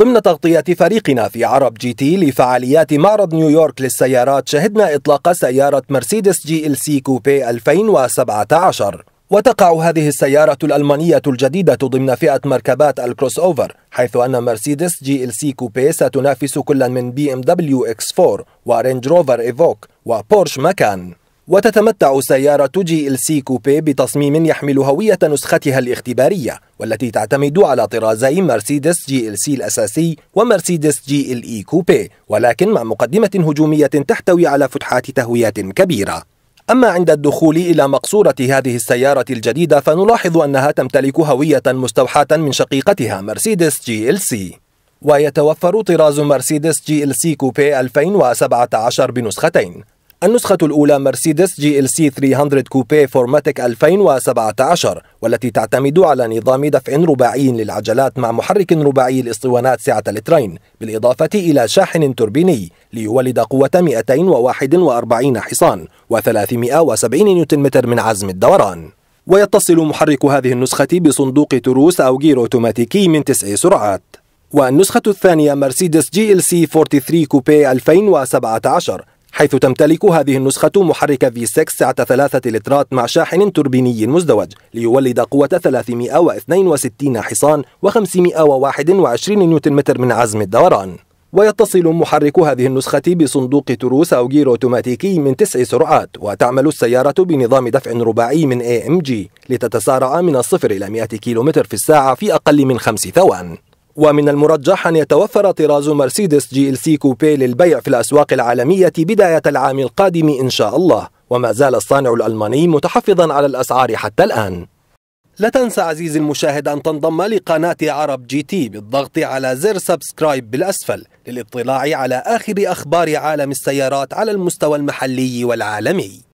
ضمن تغطية فريقنا في عرب جي تي لفعاليات معرض نيويورك للسيارات شهدنا إطلاق سيارة مرسيدس جي إل سي كوبي 2017 وتقع هذه السيارة الألمانية الجديدة ضمن فئة مركبات الكروس أوفر حيث أن مرسيدس جي إل سي كوبي ستنافس كلا من بي ام دبليو اكس 4 ورينج روفر ايفوك وبورش ماكان وتتمتع سيارة جي ال سي كوبي بتصميم يحمل هوية نسختها الاختبارية والتي تعتمد على طرازي مرسيدس جي ال سي الأساسي ومرسيدس جي ال اي كوبي ولكن مع مقدمة هجومية تحتوي على فتحات تهوية كبيرة أما عند الدخول إلى مقصورة هذه السيارة الجديدة فنلاحظ أنها تمتلك هوية مستوحاة من شقيقتها مرسيدس جي ال سي ويتوفر طراز مرسيدس جي ال سي كوبي 2017 بنسختين النسخة الأولى مرسيدس جي ال سي 300 كوبي فورماتيك 2017 والتي تعتمد على نظام دفع رباعي للعجلات مع محرك رباعي الاسطوانات سعة لترين بالإضافة إلى شاحن توربيني ليولد قوة 241 حصان و370 نيوتن متر من عزم الدوران ويتصل محرك هذه النسخة بصندوق تروس أو جير أوتوماتيكي من تسع سرعات والنسخة الثانية مرسيدس جي ال سي 43 كوبي 2017 حيث تمتلك هذه النسخة محرك V6 سعة ثلاثة لترات مع شاحن توربيني مزدوج ليولد قوة 362 حصان و521 نيوتن متر من عزم الدوران ويتصل محرك هذه النسخة بصندوق تروس أو جير أوتوماتيكي من تسع سرعات وتعمل السيارة بنظام دفع رباعي من AMG لتتسارع من الصفر إلى 100 كيلومتر في الساعة في أقل من خمس ثوان ومن المرجح أن يتوفر طراز مرسيدس جي ال سي كوبي للبيع في الأسواق العالمية بداية العام القادم إن شاء الله وما زال الصانع الألماني متحفظا على الأسعار حتى الآن لا تنسى عزيزي المشاهد أن تنضم لقناة عرب جي تي بالضغط على زر سبسكرايب بالأسفل للاطلاع على آخر أخبار عالم السيارات على المستوى المحلي والعالمي